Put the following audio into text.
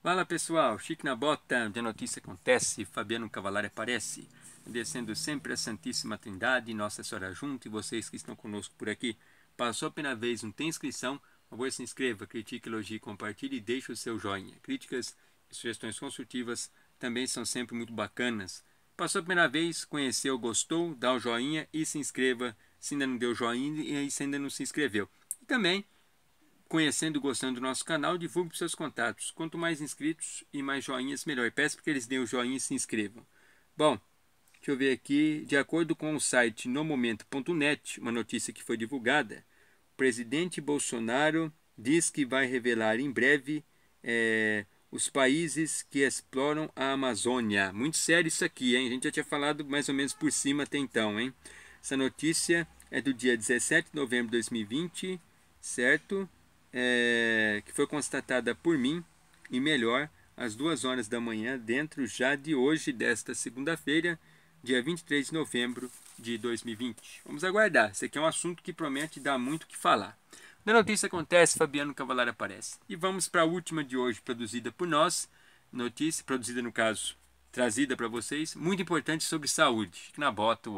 Fala pessoal, chique na bota, onde a notícia acontece, Fabiano Cavalari aparece, descendo sempre a Santíssima Trindade, Nossa Senhora junto e vocês que estão conosco por aqui. Passou pela vez, não tem inscrição, favor se inscreva, critique, elogie, compartilhe e deixe o seu joinha. Críticas e sugestões construtivas também são sempre muito bacanas. Passou primeira vez, conheceu, gostou, dá o joinha e se inscreva se ainda não deu joinha e se ainda não se inscreveu. E também conhecendo e gostando do nosso canal, divulgue para seus contatos. Quanto mais inscritos e mais joinhas, melhor. peço que eles deem o joinha e se inscrevam. Bom, deixa eu ver aqui. De acordo com o site nomomento.net, uma notícia que foi divulgada, o presidente Bolsonaro diz que vai revelar em breve é, os países que exploram a Amazônia. Muito sério isso aqui, hein? A gente já tinha falado mais ou menos por cima até então, hein? Essa notícia é do dia 17 de novembro de 2020, certo? é, que foi constatada por mim e melhor às duas horas da manhã, dentro já de hoje, desta segunda-feira, dia 23 de novembro de 2020. Vamos aguardar, esse aqui é um assunto que promete dar muito o que falar. Na notícia acontece, Fabiano Cavalar aparece. E vamos para a última de hoje, produzida por nós, notícia, produzida no caso, trazida para vocês, muito importante sobre saúde, na bota o